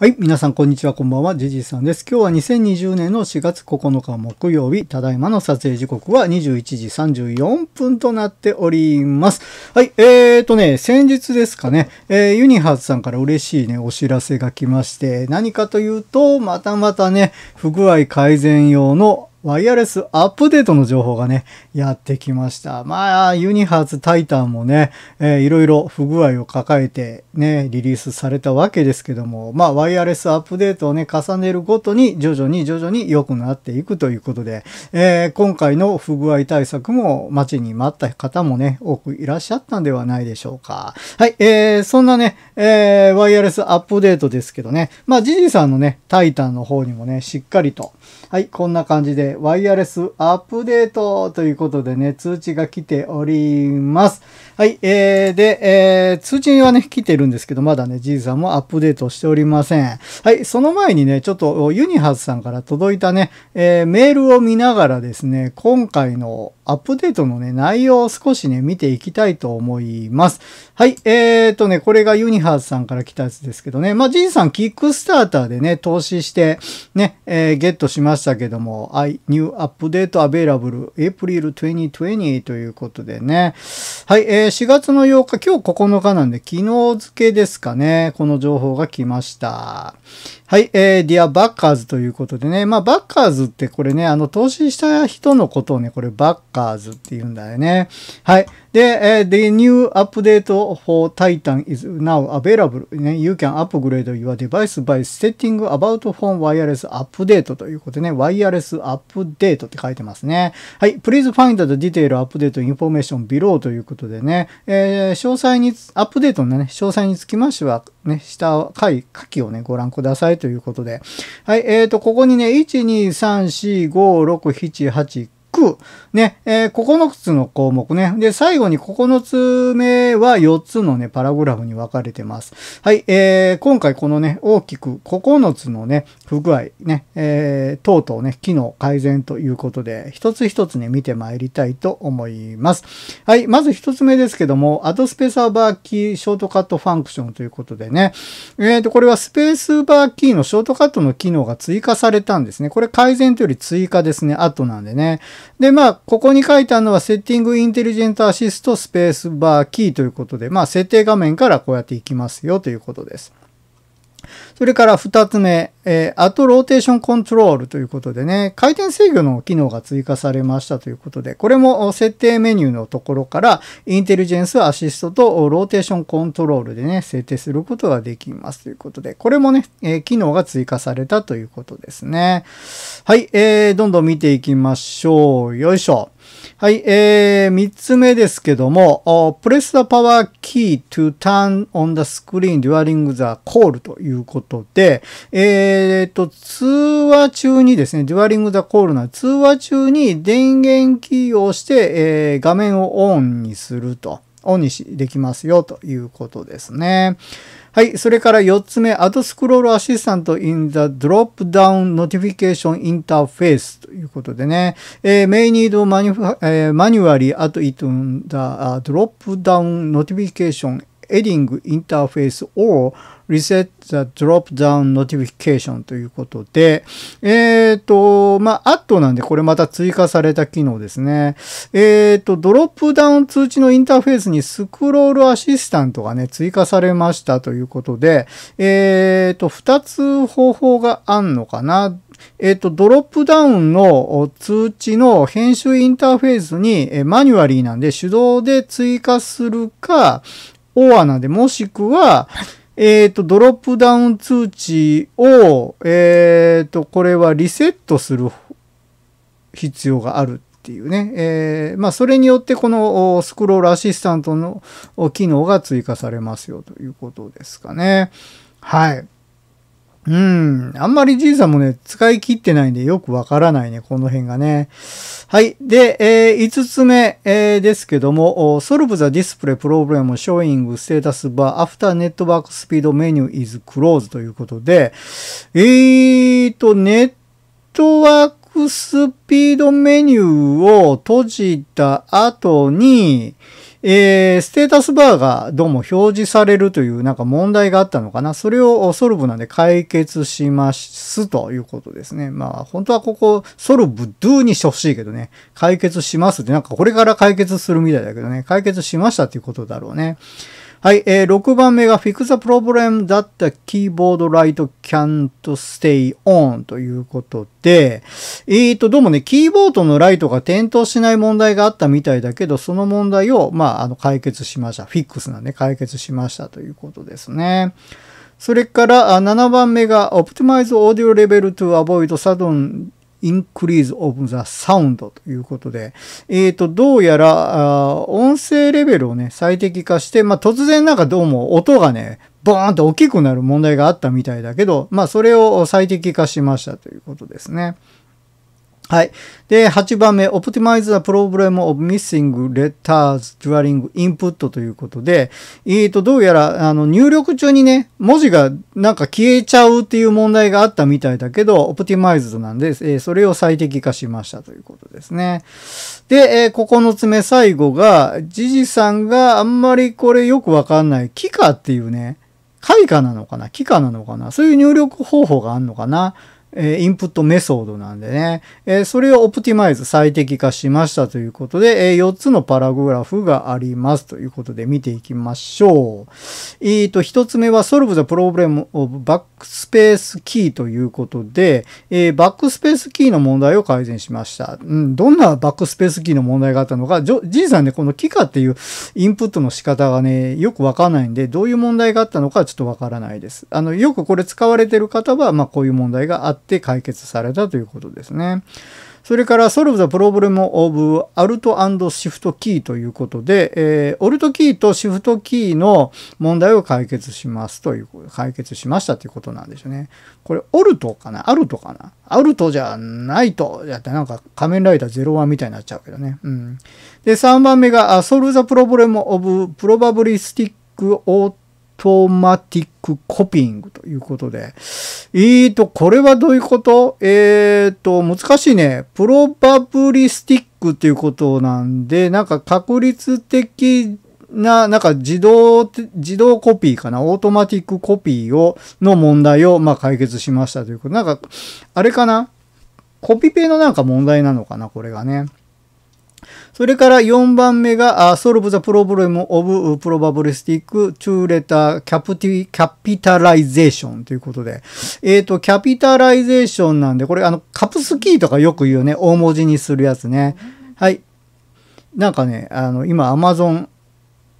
はい。皆さん、こんにちは。こんばんは。ジジさんです。今日は2020年の4月9日木曜日、ただいまの撮影時刻は21時34分となっております。はい。えーとね、先日ですかね、えー、ユニハーズさんから嬉しいね、お知らせが来まして、何かというと、またまたね、不具合改善用のワイヤレスアップデートの情報がね、やってきました。まあ、ユニハーツタイタンもね、えー、いろいろ不具合を抱えてね、リリースされたわけですけども、まあ、ワイヤレスアップデートをね、重ねるごとに徐々に徐々に良くなっていくということで、えー、今回の不具合対策も待ちに待った方もね、多くいらっしゃったんではないでしょうか。はい、えー、そんなね、えー、ワイヤレスアップデートですけどね、まあ、ジジさんのね、タイタンの方にもね、しっかりと、はい、こんな感じで、えワイヤレスアップデートということでね、通知が来ております。はい、えー、で、えー、通知はね、来てるんですけど、まだね、じいさんもアップデートしておりません。はい、その前にね、ちょっとユニハズさんから届いたね、えー、メールを見ながらですね、今回のアップデートのね、内容を少しね、見ていきたいと思います。はい、えーとね、これがユニハーズさんから来たやつですけどね、まあ、じいさん、キックスターターでね、投資して、ね、えー、ゲットしましたけども、I New Update Available April 2020ということでね、はい、えー、4月の8日、今日9日なんで、昨日付けですかね、この情報が来ました。はい、えー、Dear Backers ということでね、まあ、バッカーズってこれね、あの、投資した人のことをね、これ、バッカーカーズっていうんだよね。はい。で、The new update for Titan is now available. You can upgrade your device by setting about phone wireless update ということでね。wireless update って書いてますね。はい。Please find the detail update information below ということでね。えー、詳細に、アップデートのね、詳細につきましては、ね、下、回、下記をね、ご覧くださいということで。はい。えっ、ー、と、ここにね、1、2、3、4、5、6、7、8、ね、えー、9つの項目ね。で、最後に9つ目は4つのね、パラグラフに分かれてます。はい、えー、今回このね、大きく9つのね、不具合、ね、えー、等々ね、機能改善ということで、一つ一つね、見てまいりたいと思います。はい、まず一つ目ですけども、アドスペーサーバーキーショートカットファンクションということでね、えっ、ー、と、これはスペースバーキーのショートカットの機能が追加されたんですね。これ改善というより追加ですね。後なんでね。で、まあ、ここに書いてあるのは、セッティングインテリジェントアシストスペースバーキーということで、まあ、設定画面からこうやっていきますよということです。それから2つ目、えー、アットローテーションコントロールということでね、回転制御の機能が追加されましたということで、これも設定メニューのところから、インテリジェンスアシストとローテーションコントロールでね、設定することができますということで、これもね、えー、機能が追加されたということですね。はい、えー、どんどん見ていきましょう。よいしょ。はい、えー、3つ目ですけども、プレス s パワーキー o w e r key to turn on the screen during the call ということで、えーえっ、ー、と、通話中にですね、デュアリングザコールな通話中に電源キーを押して、えー、画面をオンにすると。オンにできますよということですね。はい。それから4つ目、アドスクロールアシスタント in the drop down notification interface ということでね、えー、may need manually, えー、manually at it in the drop down notification editing interface or Reset the Drop-Down Notification ということで、えっ、ー、と、まあ、アットなんでこれまた追加された機能ですね。えっ、ー、と、ドロップダウン通知のインターフェースにスクロールアシスタントがね、追加されましたということで、えっ、ー、と、二つ方法があんのかな。えっ、と、ドロップダウンの通知の編集インターフェースにマニュアリーなんで手動で追加するか、オアナでもしくは、えっ、ー、と、ドロップダウン通知を、えっ、ー、と、これはリセットする必要があるっていうね。えー、まあ、それによってこのスクロールアシスタントの機能が追加されますよということですかね。はい。うん。あんまりじいさんもね、使い切ってないんでよくわからないね、この辺がね。はい。で、えー、5つ目、えー、ですけども、solve the display problem showing status bar after network speed menu is closed ということで、えーと、ネットワークスピードメニューを閉じた後に、えー、ステータスバーがどうも表示されるというなんか問題があったのかな。それをソルブなんで解決しますということですね。まあ本当はここソルブドゥにしてほしいけどね。解決しますってなんかこれから解決するみたいだけどね。解決しましたっていうことだろうね。はい、えー、6番目が Fix the problem that the keyboard light can't stay on ということで、えっ、ー、と、どうもね、キーボードのライトが点灯しない問題があったみたいだけど、その問題を、まあ、あの、解決しました。Fix なんで解決しましたということですね。それから、7番目が Optimize Audio Level to Avoid Sudden increase of the sound ということで、えっ、ー、と、どうやら、音声レベルをね、最適化して、まあ、突然なんかどうも音がね、ボーンと大きくなる問題があったみたいだけど、まあ、それを最適化しましたということですね。はい。で、8番目、Optimize the problem of missing letters during input ということで、えっ、ー、と、どうやら、あの、入力中にね、文字がなんか消えちゃうっていう問題があったみたいだけど、o p t i m i z e なんで、えー、それを最適化しましたということですね。で、えー、ここの最後が、ジジさんがあんまりこれよくわかんない、キカっていうね、開花なのかな、キカなのかな、そういう入力方法があるのかな。えインプットメソッドなんでね、えそれをオプティマイズ最適化しましたということで、え4つのパラグラフがありますということで見ていきましょう。えっと、1つ目は solve the problem of backspace key ということで、えバックスペースキーの問題を改善しました。うん、どんなバックスペースキーの問題があったのか、じいさんね、このキカっていうインプットの仕方がね、よくわかんないんで、どういう問題があったのかちょっとわからないです。あの、よくこれ使われてる方は、まあこういう問題があったって解決されたということですね。それから Solve the Problem of Alt and Shift Key ということで、Alt キーと Shift キーの問題を解決しますという、解決しましたということなんですよね。これ、Alt かな ?Alt かな ?Alt じゃないと、やってなんか仮面ライダー01みたいになっちゃうけどね。うん。で、3番目が Solve the Problem of Probabilistic Auto トマティックコピングということで。えーと、これはどういうことえーと、難しいね。プロバブリスティックっていうことなんで、なんか確率的な、なんか自動、自動コピーかなオートマティックコピーを、の問題を、まあ解決しましたということ。なんか、あれかなコピペのなんか問題なのかなこれがね。それから4番目が、solve the problem of probabilistic to w letter capitalization ということで。えっ、ー、と、capitalization なんで、これ、あの、カプスキーとかよく言うね、大文字にするやつね。はい。なんかね、あの、今、アマゾン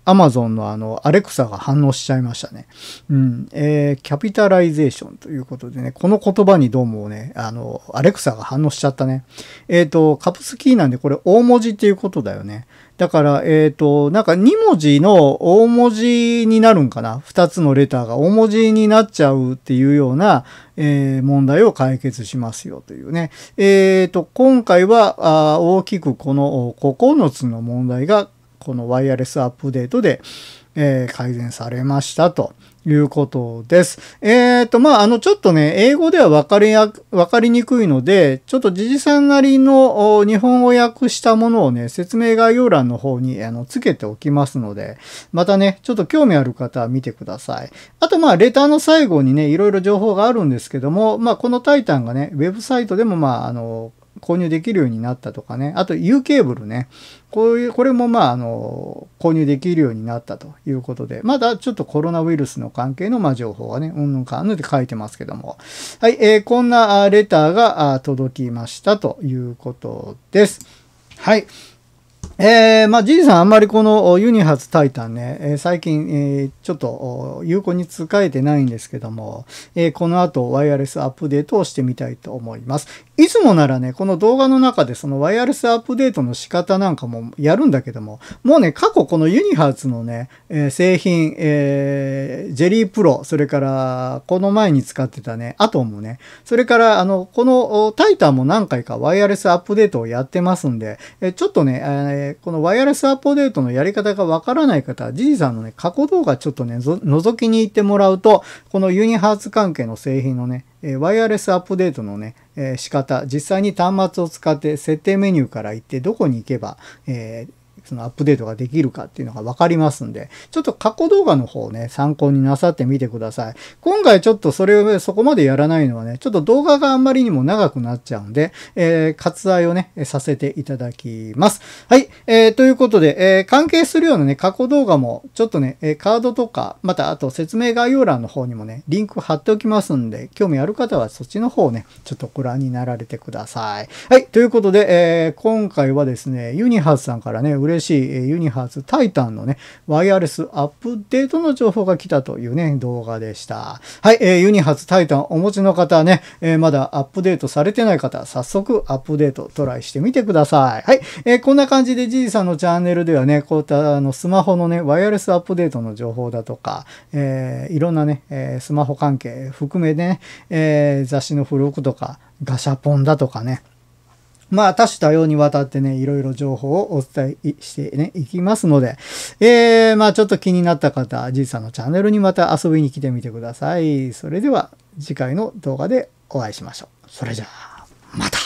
アマゾンのあの、アレクサが反応しちゃいましたね。うん。えー、キャピタライゼーションということでね、この言葉にどうもね、あの、アレクサが反応しちゃったね。えっ、ー、と、カプスキーなんでこれ大文字っていうことだよね。だから、えっ、ー、と、なんか2文字の大文字になるんかな ?2 つのレターが大文字になっちゃうっていうような、えー、問題を解決しますよというね。えっ、ー、と、今回はあ大きくこの9つの問題がこのワイヤレスアップデートで、えー、改善されましたということです。えっ、ー、と、まあ、あの、ちょっとね、英語ではわかりや、わかりにくいので、ちょっと時事さんなりの日本語訳したものをね、説明概要欄の方に、あの、つけておきますので、またね、ちょっと興味ある方は見てください。あと、まあ、レターの最後にね、いろいろ情報があるんですけども、まあ、このタイタンがね、ウェブサイトでも、まあ、あの、購入できるようになったとかね。あと U ケーブルね。こういう、これもまあ、あの、購入できるようになったということで、まだちょっとコロナウイルスの関係の、まあ、情報はね、うんぬんかんぬんって書いてますけども。はい、えー、こんなレターが届きましたということです。はい。えー、まあ、じいさん、あんまりこのユニハツタイタンね、えー、最近、えー、ちょっと有効に使えてないんですけども、えー、この後ワイヤレスアップデートをしてみたいと思います。いつもならね、この動画の中でそのワイヤレスアップデートの仕方なんかもやるんだけども、もうね、過去このユニハツのね、え製品、えジェリープロ、それからこの前に使ってたね、アトムね、それからあの、このタイタンも何回かワイヤレスアップデートをやってますんで、えちょっとね、えーこのワイヤレスアップデートのやり方がわからない方は、ジジさんのね、過去動画ちょっとね、覗きに行ってもらうと、このユニハーツ関係の製品のね、えワイヤレスアップデートのね、え仕方、実際に端末を使って設定メニューから行ってどこに行けば、えーそのアップデートができるかっていうのがわかりますんで、ちょっと過去動画の方ね、参考になさってみてください。今回ちょっとそれをそこまでやらないのはね、ちょっと動画があんまりにも長くなっちゃうんで、えー、割愛をね、させていただきます。はい。えー、ということで、えー、関係するようなね、過去動画も、ちょっとね、カードとか、またあと説明概要欄の方にもね、リンク貼っておきますんで、興味ある方はそっちの方をね、ちょっとご覧になられてください。はい。ということで、えー、今回はですね、ユニハスさんからね、嬉しいユニハーツタイタンのね、ワイヤレスアップデートの情報が来たというね、動画でした。はい、えー、ユニハーツタイタンお持ちの方ね、えー、まだアップデートされてない方、早速アップデートトライしてみてください。はい、えー、こんな感じでじいさんのチャンネルではね、こういったあのスマホのね、ワイヤレスアップデートの情報だとか、えー、いろんなね、えー、スマホ関係含めね、えー、雑誌の付録とか、ガシャポンだとかね、まあ、多種多様にわたってね、いろいろ情報をお伝えしてね、いきますので、えー、まあ、ちょっと気になった方、じいさんのチャンネルにまた遊びに来てみてください。それでは、次回の動画でお会いしましょう。それじゃあ、また